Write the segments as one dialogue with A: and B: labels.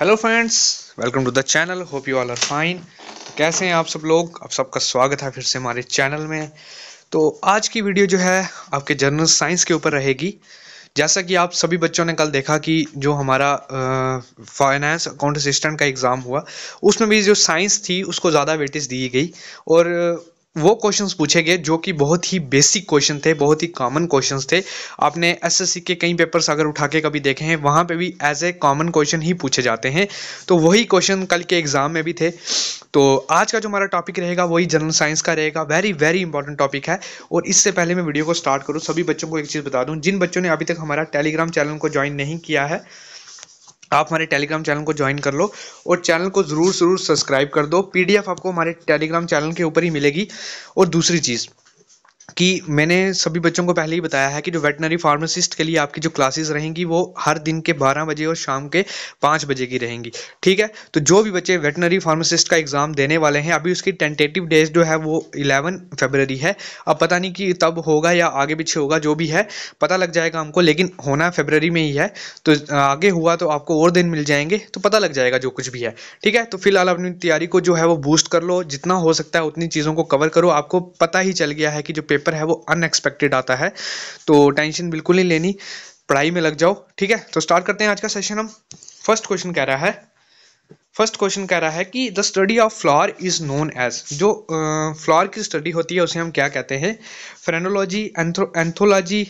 A: hello friends welcome to the channel hope you all are fine कैसे हैं आप सब लोग आप सबका स्वागत है फिर से हमारे चैनल में तो आज की वीडियो जो है आपके जर्नल साइंस के ऊपर रहेगी जैसा कि आप सभी बच्चों ने कल देखा कि जो हमारा फाइनेंस अकाउंट असिस्टेंट का एग्ज़ाम हुआ उसमें भी जो साइंस थी उसको ज़्यादा वेटेज दी गई और वो क्वेश्चंस पूछे गए जो कि बहुत ही बेसिक क्वेश्चन थे बहुत ही कॉमन क्वेश्चंस थे आपने एसएससी के कई पेपर्स अगर उठा के कभी देखे हैं वहाँ पे भी एज ए कॉमन क्वेश्चन ही पूछे जाते हैं तो वही क्वेश्चन कल के एग्ज़ाम में भी थे तो आज का जो हमारा टॉपिक रहेगा वही जनरल साइंस का रहेगा वेरी वेरी इंपॉर्टेंट टॉपिक है और इससे पहले मैं वीडियो को स्टार्ट करूँ सभी बच्चों को एक चीज़ बता दूँ जिन बच्चों ने अभी तक हमारा टेलीग्राम चैनल को ज्वाइन नहीं किया है आप हमारे टेलीग्राम चैनल को ज्वाइन कर लो और चैनल को ज़रूर ज़रूर सब्सक्राइब कर दो पीडीएफ आपको हमारे टेलीग्राम चैनल के ऊपर ही मिलेगी और दूसरी चीज़ कि मैंने सभी बच्चों को पहले ही बताया है कि जो वेटनरी फार्मासिस्ट के लिए आपकी जो क्लासेस रहेंगी वो हर दिन के 12 बजे और शाम के 5 बजे की रहेंगी ठीक है तो जो भी बच्चे वेटनरी फार्मासिस्ट का एग्ज़ाम देने वाले हैं अभी उसकी टेंटेटिव डेज जो है वो 11 फरवरी है अब पता नहीं कि तब होगा या आगे पीछे होगा जो भी है पता लग जाएगा हमको लेकिन होना फरवरी में ही है तो आगे हुआ तो आपको और दिन मिल जाएंगे तो पता लग जाएगा जो कुछ भी है ठीक है तो फिलहाल अपनी तैयारी को जो है वो बूस्ट कर लो जितना हो सकता है उतनी चीज़ों को कवर करो आपको पता ही चल गया है कि जो पेपर पेपर है वो अनएक्सपेक्टेड आता है तो टेंशन बिल्कुल नहीं लेनी पढ़ाई में लग जाओ ठीक है तो स्टार्ट करते हैं आज का सेशन हम फर्स्ट क्वेश्चन कह रहा है फर्स्ट क्वेश्चन कह रहा है कि the study of flower is known as जो फ्लावर की स्टडी होती है उसे हम क्या कहते हैं फ्रेनोलॉजी एंथोलॉजी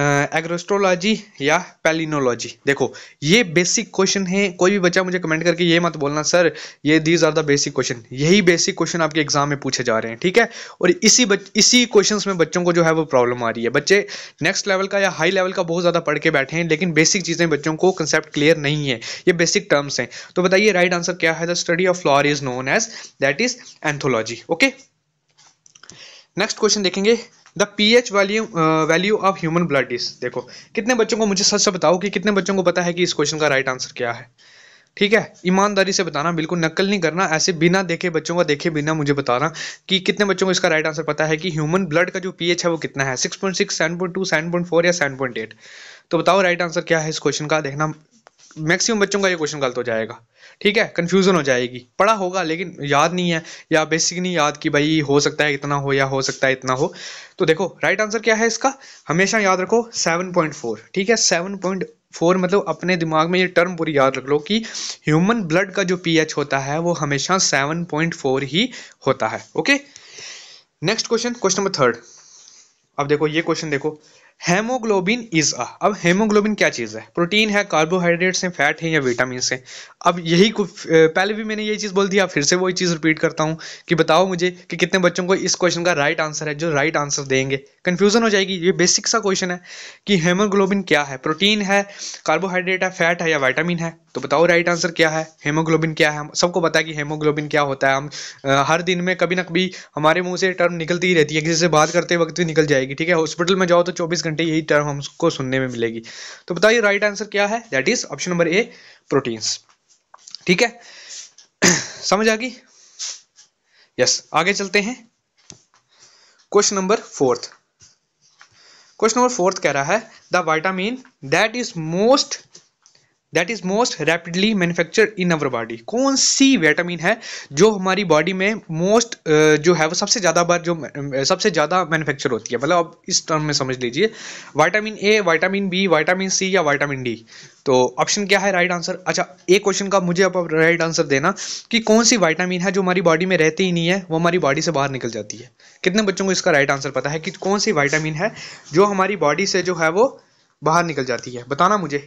A: एग्रोस्ट्रोलॉजी या पैलिनोलॉजी देखो ये बेसिक क्वेश्चन है कोई भी बच्चा मुझे कमेंट करके ये मत बोलना सर ये these are the basic question यही बेसिक क्वेश्चन आपके एग्जाम में पूछे जा रहे हैं ठीक है और इसी बच, इसी क्वेश्चंस में बच्चों को जो है वो प्रॉब्लम आ रही है बच्चे नेक्स्ट लेवल का या हाई लेवल का बहुत ज़्यादा पढ़ के बैठे हैं लेकिन बेसिक चीज़ें बच्चों को कंसेप्ट क्लियर नहीं है ये बेसिक टर्म्स हैं तो बताइए राइट आंसर क्या है the study of flower is known as that is anthology okay next question देखेंगे the P H value value of human blood is देखो कितने बच्चों को मुझे सच से बताओ कि कितने बच्चों को पता है कि इस क्वेश्चन का राइट आंसर क्या है ठीक है ईमानदारी से बताना बिल्कुल नकल नहीं करना ऐसे बिना देखे बच्चों का देखे बिना मुझे बताना कि कितने बच्चों को इसका राइट आंसर पता है कि ह्यूमन ब्लड का जो पीएच है वो कितना है six point six seven point two seven point four या सेवन पॉइंट एट तो बताओ राइट आंसर क्या है इस क्वेश्चन का देखना मैक्सिमम बच्चों का ये क्वेश्चन गलत हो जाएगा ठीक है कन्फ्यूज़न हो जाएगी पढ़ा होगा लेकिन याद नहीं है या बेसिक नहीं याद कि भाई हो सकता है इतना हो या हो सकता है इतना हो तो देखो राइट आंसर क्या है इसका हमेशा याद रखो सेवन पॉइंट फोर ठीक है सेवन पॉइंट फोर मतलब अपने दिमाग में ये टर्म पूरी याद रख लो कि ह्यूमन ब्लड का जो एच होता है वो हमेशा फोर ही होता है okay next question question number third अब देखो ये क्वेश्चन देखो हेमोग्लोबिन इज अ अब हेमोग्लोबिन क्या चीज़ है प्रोटीन है कार्बोहाइड्रेट्स हैं फैट है या विटामिन है अब यही पहले भी मैंने ये चीज़ बोल दिया फिर से वही चीज़ रिपीट करता हूँ कि बताओ मुझे कि कितने बच्चों को इस क्वेश्चन का राइट आंसर है जो राइट आंसर देंगे कन्फ्यूज़न हो जाएगी ये बेसिक सा क्वेश्चन है कि हेमोग्लोबिन क्या है प्रोटीन है कार्बोहाइड्रेट है फैट है या वाइटामिन है तो बताओ राइट आंसर क्या है हेमोग्लोबिन क्या है सबको पता है कि हेमोग्लोबिन क्या होता है हम आ, हर दिन में कभी ना कभी हमारे मुंह से टर्म निकलती ही रहती है किसी से बात करते वक्त भी निकल जाएगी ठीक है हॉस्पिटल में जाओ तो चौबीस घंटे यही टर्म हमको सुनने में मिलेगी तो बताइए राइट आंसर क्या है that is option number A proteins ठीक है समझ आ गई यस आगे चलते हैं question number fourth question number fourth कह रहा है the vitamin that is most that is most rapidly manufacture in our body कौन सी विटामिन है जो हमारी बॉडी में मोस्ट जो है वो सबसे ज़्यादा बार जो सबसे ज़्यादा मैन्युफैक्चर होती है मतलब आप इस टर्म में समझ लीजिए vitamin A vitamin B vitamin C या वाइटामिन डी तो ऑप्शन क्या है राइट आंसर अच्छा एक क्वेश्चन का मुझे आप राइट आंसर देना कि कौन सी वाइटामिन है जो हमारी बॉडी में रहती ही नहीं है वो हमारी बॉडी से बाहर निकल जाती है कितने बच्चों को इसका राइट आंसर पता है कि कौन सी वाइटामिन है जो हमारी बॉडी से जो है वो बाहर निकल जाती है बताना मुझे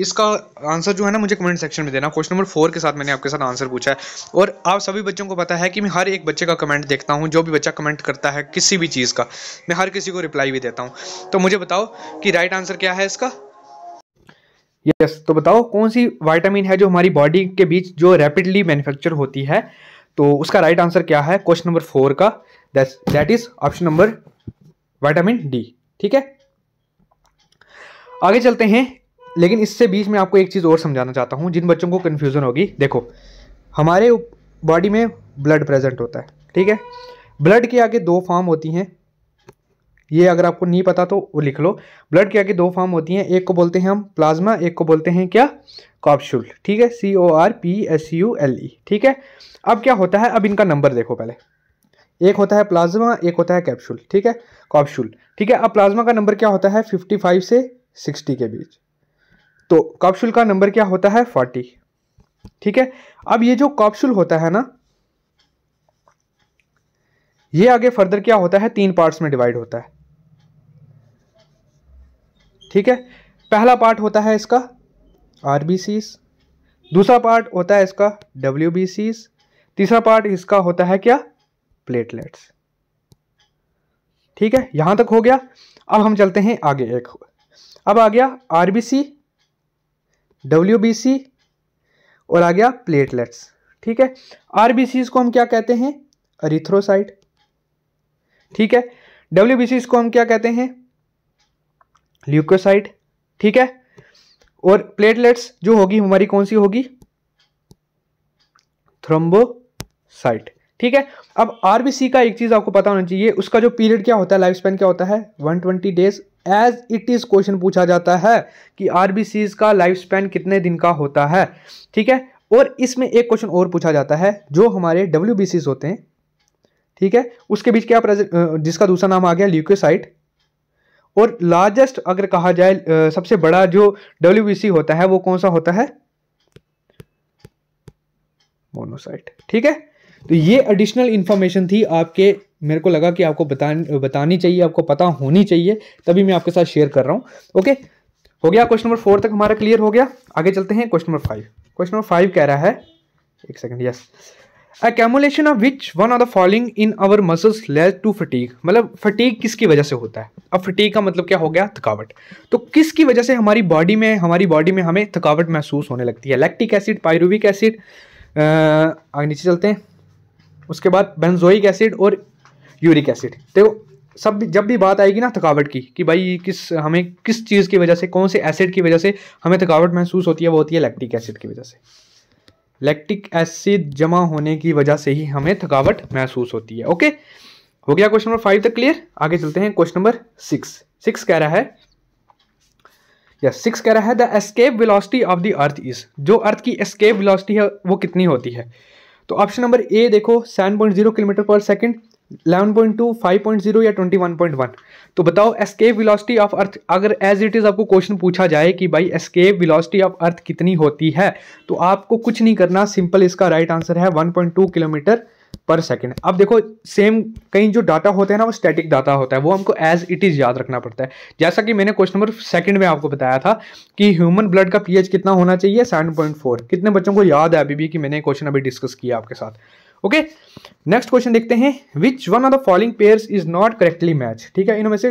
A: इसका आंसर जो है ना मुझे कमेंट सेक्शन में देना क्वेश्चन नंबर फोर के साथ मैंने आपके साथ आंसर पूछा है और आप सभी बच्चों को पता है कि मैं हर एक बच्चे का कमेंट देखता हूँ जो भी बच्चा कमेंट करता है किसी भी चीज़ का मैं हर किसी को रिप्लाई भी देता हूँ तो मुझे बताओ कि राइट आंसर क्या है इसका यस yes, तो बताओ कौन सी वाइटामिन है जो हमारी बॉडी के बीच जो रैपिडली मैन्युफैक्चर होती है तो उसका राइट आंसर क्या है क्वेश्चन नंबर फोर का that is option number vitamin D ठीक है आगे चलते हैं लेकिन इससे बीच में आपको एक चीज़ और समझाना चाहता हूँ जिन बच्चों को कन्फ्यूज़न होगी देखो हमारे बॉडी में ब्लड प्रेजेंट होता है ठीक है ब्लड के आगे दो फॉर्म होती हैं ये अगर आपको नहीं पता तो वो लिख लो ब्लड के आगे दो फॉर्म होती हैं एक को बोलते हैं हम प्लाज्मा एक को बोलते हैं क्या कॉप्शुल ठीक है C O R P S U L E ठीक है अब क्या होता है अब इनका नंबर देखो पहले एक होता है प्लाज्मा एक होता है कैप्शुल ठीक है कॉप्शूल ठीक है अब प्लाज्मा का नंबर क्या होता है 55 से 60 के बीच तो कॉप्सूल का नंबर क्या होता है फोर्टी ठीक है अब ये जो कॉप्सूल होता है ना ये आगे फर्दर क्या होता है तीन पार्ट्स में डिवाइड होता है ठीक है पहला पार्ट होता है इसका आरबीसी दूसरा पार्ट होता है इसका डब्ल्यू तीसरा पार्ट इसका होता है क्या प्लेटलेट्स ठीक है यहां तक हो गया अब हम चलते हैं आगे एक अब आ गया आरबीसी डब्ल्यू बी सी और आ गया प्लेटलेट्स ठीक है आर को हम क्या कहते हैं अरिथ्रोसाइट ठीक है डब्ल्यू बी को हम क्या कहते हैं ल्यूकोसाइट ठीक है और प्लेटलेट्स जो होगी हमारी कौन सी होगी थ्रोम्बोसाइट ठीक है अब आरबीसी का एक चीज आपको पता होना चाहिए उसका जो पीरियड क्या होता है लाइफ स्पेन क्या होता है 120 days as it is question पूछा जाता है कि आर का लाइफ स्पैन कितने दिन का होता है ठीक है और इसमें एक क्वेश्चन और पूछा जाता है जो हमारे डब्ल्यू होते हैं ठीक है उसके बीच क्या प्रेजेंट जिसका दूसरा नाम आ गया ल्यूकोसाइट और लार्जेस्ट अगर कहा जाए सबसे बड़ा जो डब्ल्यू होता है वो कौन सा होता है मोनोसाइट ठीक है तो ये एडिशनल इंफॉर्मेशन थी आपके मेरे को लगा कि आपको बता बतानी चाहिए आपको पता होनी चाहिए तभी मैं आपके साथ शेयर कर रहा हूँ ओके हो गया क्वेश्चन नंबर फोर तक हमारा क्लियर हो गया आगे चलते हैं question number five question number five कह रहा है एक second yes accumulation of which one of the following in our muscles leads to fatigue मतलब फटीक किसकी वजह से होता है अब फटीक का मतलब क्या हो गया थकावट तो किसकी वजह से हमारी बॉडी में हमारी बॉडी में हमें थकावट महसूस होने लगती है लैक्टिक एसिड पायरुविक एसिड आगे नीचे चलते हैं उसके बाद बेंजोइक एसिड और यूरिक एसिड देखो तो सब जब भी बात आएगी ना थकावट की कि भाई किस हमें किस चीज़ की वजह से कौन से एसिड की वजह से हमें थकावट महसूस होती है वो होती है लैक्टिक एसिड की वजह से लैक्टिक एसिड जमा होने की वजह से ही हमें थकावट महसूस होती है ओके हो गया क्वेश्चन नंबर फाइव तक क्लियर आगे चलते हैं क्वेश्चन नंबर सिक्स सिक्स कह रहा है या सिक्स कह रहा है the escape velocity of the earth is जो अर्थ की एस्केप वेलोसिटी है वो कितनी होती है तो ऑप्शन नंबर ए देखो सेवन पॉइंट जीरो किलोमीटर पर सेकंड 11.2, 5.0 या 21.1 तो बताओ एस्केप वेलोसिटी ऑफ अर्थ अगर एज इट इज़ आपको क्वेश्चन पूछा जाए कि भाई एस्केप वेलोसिटी ऑफ अर्थ कितनी होती है तो आपको कुछ नहीं करना सिंपल इसका राइट right आंसर है 1.2 किलोमीटर पर सेकेंड अब देखो सेम कहीं जो डाटा होता है ना वो स्टैटिक डाटा होता है वो हमको एज इट इज़ याद रखना पड़ता है जैसा कि मैंने क्वेश्चन नंबर सेकंड में आपको बताया था कि ह्यूमन ब्लड का पीएच कितना होना चाहिए सेवन पॉइंट फोर कितने बच्चों को याद है अभी भी कि मैंने क्वेश्चन अभी डिस्कस किया आपके साथ ओके नेक्स्ट क्वेश्चन देखते हैं which one of the following pair is not correctly match ठीक है इनमें से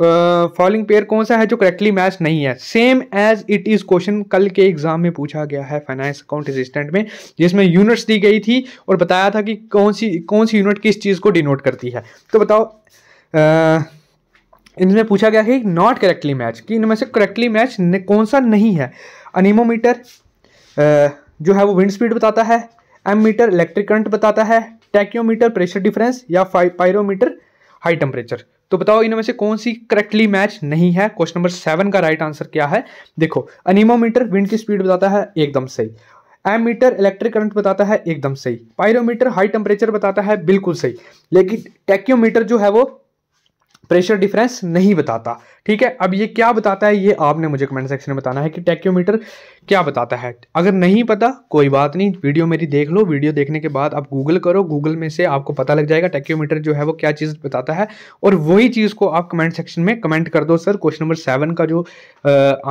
A: फॉलोइंग uh, पेयर कौन सा है जो करेक्टली मैच नहीं है same as it is question कल के एग्जाम में पूछा गया है फाइनेंस अकाउंट असिस्टेंट में जिसमें यूनिट्स दी गई थी और बताया था कि कौन सी कौन सी यूनिट किस चीज़ को डिनोट करती है तो बताओ uh, इनमें पूछा गया है नॉट करेक्टली मैच कि इनमें से करेक्टली मैच कौन सा नहीं है अनिमोमीटर uh, जो है वो विंड स्पीड बताता है एम मीटर इलेक्ट्रिक करंट बताता है टैक्योमीटर प्रेशर डिफरेंस या पायरोमीटर हाई टेम्परेचर तो बताओ इनमें से कौन सी करेक्टली मैच नहीं है क्वेश्चन नंबर सेवन का राइट आंसर क्या है देखो अनिमोमीटर विंड की स्पीड बताता है एकदम सही एम मीटर इलेक्ट्रिक करंट बताता है एकदम सही पायरोमीटर हाई टेम्परेचर बताता है बिल्कुल सही लेकिन टैक्योमीटर जो है वो प्रेशर डिफरेंस नहीं बताता ठीक है अब ये क्या बताता है ये आपने मुझे कमेंट सेक्शन में बताना है कि टैक्योमीटर क्या बताता है अगर नहीं पता कोई बात नहीं वीडियो मेरी देख लो वीडियो देखने के बाद आप गूगल करो गूगल में से आपको पता लग जाएगा टैक्योमीटर जो है वो क्या चीज़ बताता है और वही चीज़ को आप कमेंट सेक्शन में कमेंट कर दो सर क्वेश्चन नंबर सेवन का जो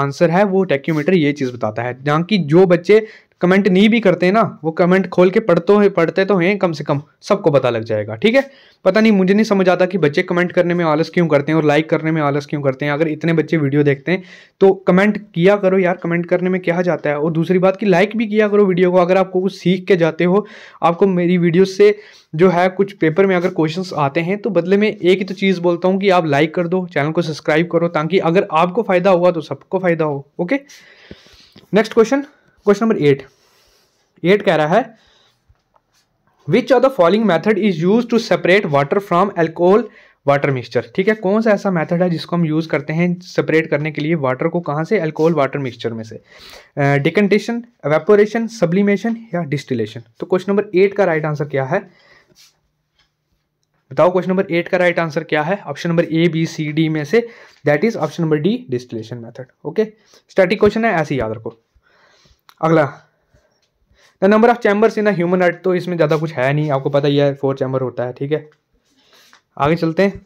A: आंसर है वो टैक्योमीटर ये चीज़ बताता है जहाँ की जो बच्चे कमेंट नहीं भी करते ना वो कमेंट खोल के पढ़ते हैं पढ़ते तो हैं कम से कम सबको पता लग जाएगा ठीक है पता नहीं मुझे नहीं समझ आता कि बच्चे कमेंट करने में आलस क्यों करते हैं और लाइक करने में आलस क्यों करते हैं हैं अगर इतने बच्चे वीडियो देखते हैं तो कमेंट किया करो यार कमेंट करने में क्या जाता है और दूसरी बात कि लाइक भी किया करो वीडियो को अगर आपको कुछ सीख के जाते हो आपको मेरी वीडियो से जो है कुछ पेपर में अगर क्वेश्चन आते हैं तो बदले में एक ही तो चीज़ बोलता हूँ कि आप लाइक कर दो चैनल को सब्सक्राइब करो ताकि अगर आपको फ़ायदा हुआ तो सबको फ़ायदा हो okay next question question number eight eight कह रहा है which of the following method is used to separate water from alcohol water mixture ठीक है कौन सा ऐसा मेथड है जिसको हम यूज़ करते हैं सेपरेट करने के लिए वाटर को कहाँ से अल्कोहल वाटर मिक्सचर में से डिकनटेशन वेपोरेशन सब्लिमेशन या डिस्टिलेशन तो क्वेश्चन नंबर एट का राइट आंसर क्या है बताओ क्वेश्चन नंबर एट का राइट आंसर क्या है option number A B C D में से that is option number D distillation method okay static question है ऐसे याद रखो अगला the number of chambers in a human heart तो इसमें ज़्यादा कुछ है नहीं आपको पता ही है फोर चैम्बर होता है ठीक है आगे चलते हैं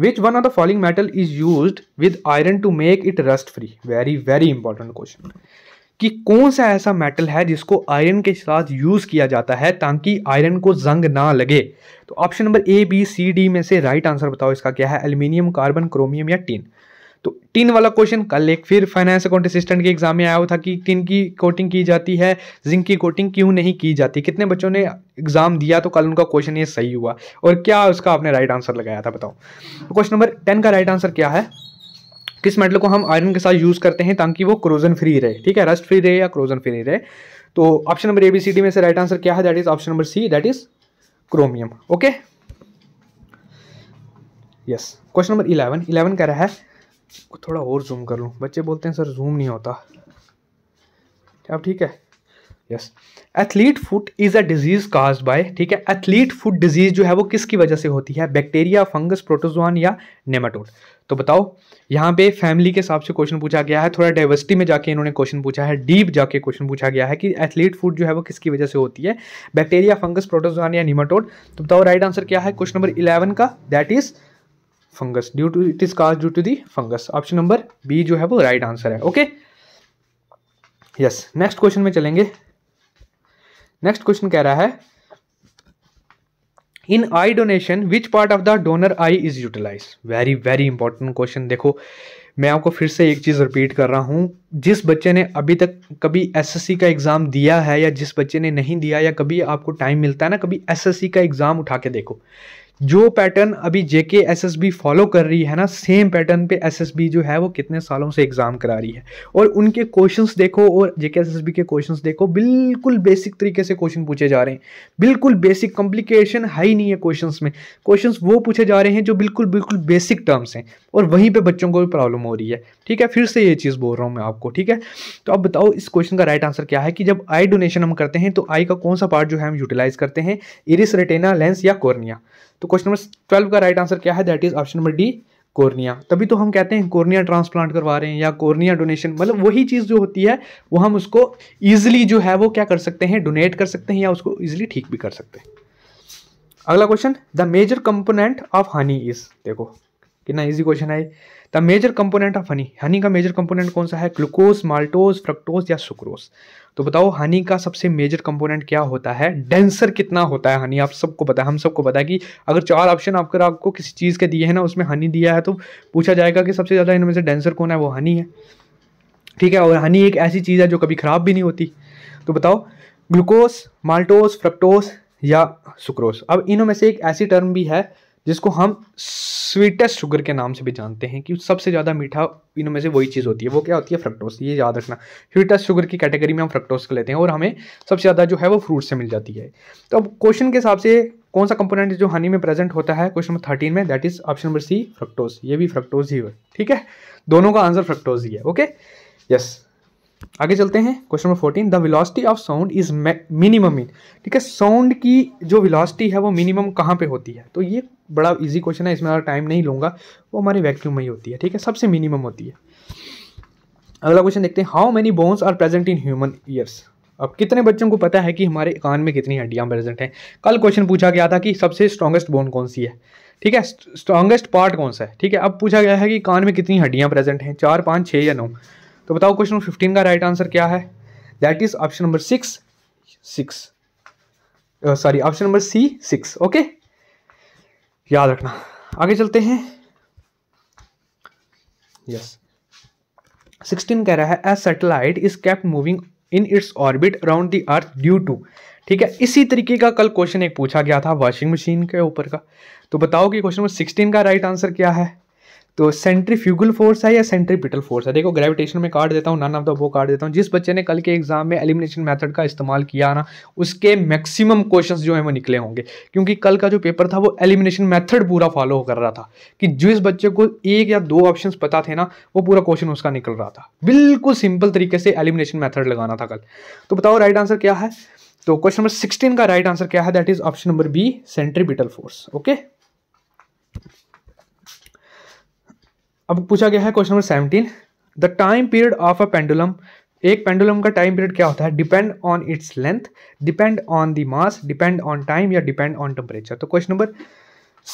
A: which one of the following metal is use with iron to make it rust free very very important question कि कौन सा ऐसा मेटल है जिसको आयरन के साथ यूज़ किया जाता है ताकि आयरन को जंग ना लगे तो option number A B C D में से राइट आंसर बताओ इसका क्या है एल्यूमिनियम कार्बन क्रोमियम या टीन तो टीन वाला क्वेश्चन कल एक फिर फाइनेंस अकाउंट असिस्टेंट के एग्जाम में आया हुआ था कि टीन की कोटिंग की जाती है जिंक की कोटिंग क्यों नहीं की जाती कितने बच्चों ने एग्जाम दिया तो कल उनका क्वेश्चन ये सही हुआ और क्या उसका आपने राइट आंसर लगाया था बताओ क्वेश्चन नंबर टेन का राइट आंसर क्या है किस मेटल को हम आयरन के साथ यूज़ करते हैं ताकि वो क्रोजन फ्री रहे ठीक है रस्ट फ्री रहे या क्रोजन फ्री रहे तो option number A B C D में से राइट आंसर क्या है that is option number C that is chromium okay yes question number eleven eleven कह रहा है थोड़ा और जूम कर लूँ बच्चे बोलते हैं सर जूम नहीं होता अब ठीक है yes athlete foot is a disease cause by ठीक है एथलीट फुट डिजीज़ जो है वो किसकी वजह से होती है बैक्टीरिया फंगस प्रोटोजोन या नेमाटोड तो बताओ यहाँ पे फैमिली के हिसाब से क्वेश्चन पूछा गया है थोड़ा डाइवर्सिटी में जाके इन्होंने क्वेश्चन पूछा है डीप जाके क्वेश्चन पूछा गया है कि एथलीट फूड जो है वो किसकी वजह से होती है बैक्टीरिया फंगस प्रोटोजोन या नीमाटोड तो बताओ राइट आंसर क्या है क्वेश्चन नंबर इलेवन का that is fungus due to it is cause due to the fungus option number B जो है वो राइट right आंसर है ओके यस नेक्स्ट क्वेश्चन में चलेंगे नेक्स्ट क्वेश्चन कह रहा है in eye donation which part of the donor eye is utilise very very important question देखो मैं आपको फिर से एक चीज़ रिपीट कर रहा हूँ जिस बच्चे ने अभी तक कभी एसएससी का एग्ज़ाम दिया है या जिस बच्चे ने नहीं दिया या कभी आपको टाइम मिलता है ना कभी एसएससी का एग्ज़ाम उठा के देखो जो पैटर्न अभी जेके एसएसबी फॉलो कर रही है ना सेम पैटर्न पे एसएसबी जो है वो कितने सालों से एग्ज़ाम करा रही है और उनके क्वेश्चंस देखो और जेके एसएसबी के क्वेश्चंस देखो बिल्कुल बेसिक तरीके से क्वेश्चन पूछे जा रहे हैं बिल्कुल बेसिक कॉम्प्लिकेशन है ही नहीं है क्वेश्चंस में क्वेश्चंस वो पूछे जा रहे हैं जो बिल्कुल बिल्कुल बेसिक टर्म्स हैं और वहीं पर बच्चों को भी प्रॉब्लम हो रही है ठीक है फिर से ये चीज़ बोल रहा हूँ मैं आपको ठीक है तो अब बताओ इस क्वेश्चन का राइट आंसर क्या है कि जब आई डोनेशन हम करते हैं तो आई का कौन सा पार्ट जो है हम यूटिलाइज़ करते हैं इरिस रेटेना लेंस या कॉर्निया तो क्वेश्चन नंबर ट्वेल्व का राइट आंसर क्या है that is option number D cornea तभी तो हम कहते हैं कोर्निया ट्रांसप्लांट करवा रहे हैं या कोर्निया डोनेशन मतलब वही चीज़ जो होती है वो हम उसको ईजिली जो है वो क्या कर सकते हैं डोनेट कर सकते हैं या उसको ईजिली ठीक भी कर सकते हैं अगला question the major component of honey is देखो कितना इजी क्वेश्चन है the major component of honey honey का मेजर कंपोनेंट कौन सा है ग्लूकोज माल्टोज फ्रक्टोज या सुक्रोज तो बताओ हनी का सबसे मेजर कंपोनेंट क्या होता है डेंसर कितना होता है हनी आप सबको पता है हम सबको पता है कि अगर चार ऑप्शन आपको आपको किसी चीज़ के दिए हैं ना उसमें हनी दिया है तो पूछा जाएगा कि सबसे ज़्यादा इनमें से डेंसर कौन है वो हनी है ठीक है और हनी एक ऐसी चीज़ है जो कभी ख़राब भी नहीं होती तो बताओ ग्लूकोज माल्टोज फ्रक्टोज या सुक्रोज अब इनमें से एक ऐसी टर्म भी है जिसको हम स्वीटेस्ट शुगर के नाम से भी जानते हैं कि सबसे ज़्यादा मीठा इनमें से वही चीज़ होती है वो क्या होती है फ्रक्टोस ये याद रखना स्वीटेस्ट शुगर की कैटेगरी में हम फ्रक्टोस को लेते हैं और हमें सबसे ज़्यादा जो है वो फ्रूट से मिल जाती है तो अब क्वेश्चन के हिसाब से कौन सा कंपोनेंट जो हनी में प्रेजेंट होता है क्वेश्चन नंबर थर्टीन में that is option number C fructose ये भी फ्रक्टोज ही है ठीक है दोनों का आंसर फ्रक्टोज ही है ओके यस आगे चलते हैं question number fourteen the velocity of sound is minimum in ठीक है साउंड की जो विलॉसिटी है वो मिनिमम कहाँ पे होती है तो ये बड़ा इजी क्वेश्चन है इसमें टाइम नहीं लूंगा वो हमारे वैक्यूम में ही होती है ठीक है सबसे मिनिमम होती है अगला क्वेश्चन देखते हैं how many bones are present in human ears अब कितने बच्चों को पता है कि हमारे कान में कितनी हड्डियाँ प्रेजेंट हैं कल क्वेश्चन पूछा गया था कि सबसे स्ट्रॉगेस्ट बोन कौन सी है ठीक है स्ट्रॉगेस्ट पार्ट कौन सा है ठीक है अब पूछा गया है कि कान में कितनी हड्डियाँ प्रेजेंट हैं चार पाँच छः या नौ तो बताओ क्वेश्चन नंबर फिफ्टीन का राइट आंसर क्या है that is option number six six sorry option number C six okay याद रखना आगे चलते हैं यस सिक्सटीन कह रहा है a satellite is kept moving in its orbit around the earth due to ठीक है इसी तरीके का कल क्वेश्चन एक पूछा गया था वॉशिंग मशीन के ऊपर का तो बताओ कि क्वेश्चन नंबर सिक्सटीन का राइट आंसर क्या है तो सेंट्रीफ्यूगल फोर्स है या सेंट्रीपिटल फोर्स है देखो ग्रेविटेशन में काट देता हूँ नन ऑफ द वो काट देता हूँ जिस बच्चे ने कल के एग्जाम में एलिमिनेशन मेथड का इस्तेमाल किया ना उसके मैक्सिमम क्वेश्चंस जो है वो निकले होंगे क्योंकि कल का जो पेपर था वो एलिमिनेशन मैथड पूरा फॉलो कर रहा था कि जिस बच्चे को एक या दो ऑप्शन पता थे ना वो पूरा क्वेश्चन उसका निकल रहा था बिल्कुल सिंपल तरीके से एलिमिनेशन मैथड लगाना था कल तो बताओ राइट आंसर क्या है तो क्वेश्चन नंबर सिक्सटीन का राइट आंसर क्या है that is option number B centripetal force okay अब पूछा गया है question number seventeen the time period of a pendulum एक पेंडुलम का टाइम पीरियड क्या होता है depend on its length depend on the mass depend on time या डिपेंड ऑन टेम्परेचर तो क्वेश्चन नंबर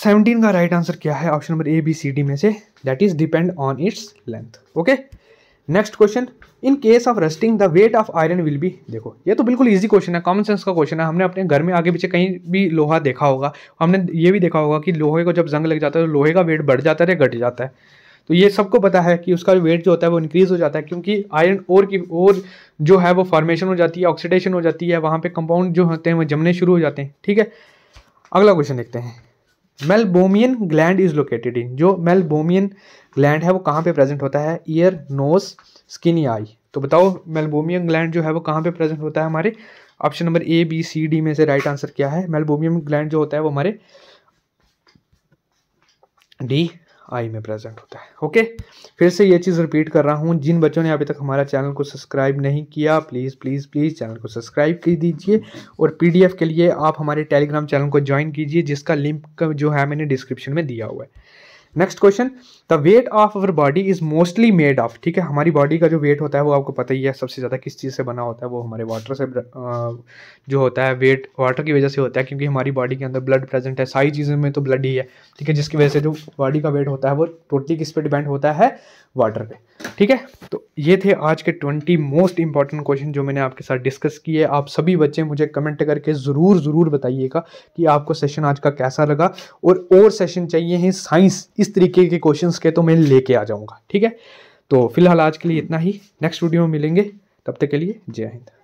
A: सेवनटीन का राइट आंसर क्या है option number A B C D में से that is depend on its length okay next question in case of rusting the weight of iron will be देखो ये तो बिल्कुल इजी क्वेश्चन है कॉमन सेंस का क्वेश्चन है हमने अपने घर में आगे पीछे कहीं भी लोहा देखा होगा हमने ये भी देखा होगा कि लोहे को जब जंग लग जाता है तो लोहे का वेट बढ़ जाता है या घट जाता है तो ये सबको पता है कि उसका वेट जो होता है वो इंक्रीज़ हो जाता है क्योंकि आयरन और की और जो है वो फॉर्मेशन हो जाती है ऑक्सीडेशन हो जाती है वहाँ पर कंपाउंड जो होते हैं वो जमने शुरू हो जाते हैं ठीक है अगला क्वेश्चन देखते हैं meibomian gland is located in जो मेलबोमियन ग्लैंड है वो कहाँ पे प्रेजेंट होता है ईयर नोस स्किन या आई तो बताओ मेलबोमियन ग्लैंड जो है वो कहाँ पे प्रेजेंट होता है हमारे option number A B C D में से राइट आंसर क्या है मेलबोमियन ग्लैंड जो होता है वो हमारे डी आई में प्रेजेंट होता है ओके फिर से ये चीज़ रिपीट कर रहा हूँ जिन बच्चों ने अभी तक हमारा चैनल को सब्सक्राइब नहीं किया प्लीज़ प्लीज़ प्लीज़ चैनल को सब्सक्राइब कर दीजिए और पीडीएफ के लिए आप हमारे टेलीग्राम चैनल को ज्वाइन कीजिए जिसका लिंक जो है मैंने डिस्क्रिप्शन में दिया हुआ है next question the weight of our body is mostly made of ठीक है हमारी बॉडी का जो वेट होता है वो आपको पता ही है सबसे ज़्यादा किस चीज़ से बना होता है वो हमारे वाटर से जो होता है वेट वाटर की वजह से होता है क्योंकि हमारी बॉडी के अंदर ब्लड प्रेजेंट है सारी चीज़ों में तो ब्लड ही है ठीक है जिसकी वजह से जो बॉडी का वेट होता है वो टोटली किस पे डिपेंड होता है वाटर पे ठीक है तो ये थे आज के ट्वेंटी मोस्ट इंपॉर्टेंट क्वेश्चन जो मैंने आपके साथ डिस्कस किए आप सभी बच्चे मुझे कमेंट करके ज़रूर ज़रूर बताइएगा कि आपको सेशन आज का कैसा लगा और और सेशन चाहिए हैं साइंस इस तरीके के क्वेश्चन के तो मैं लेके आ जाऊँगा ठीक है तो फिलहाल आज के लिए इतना ही नेक्स्ट वीडियो में मिलेंगे तब तक के लिए जय हिंद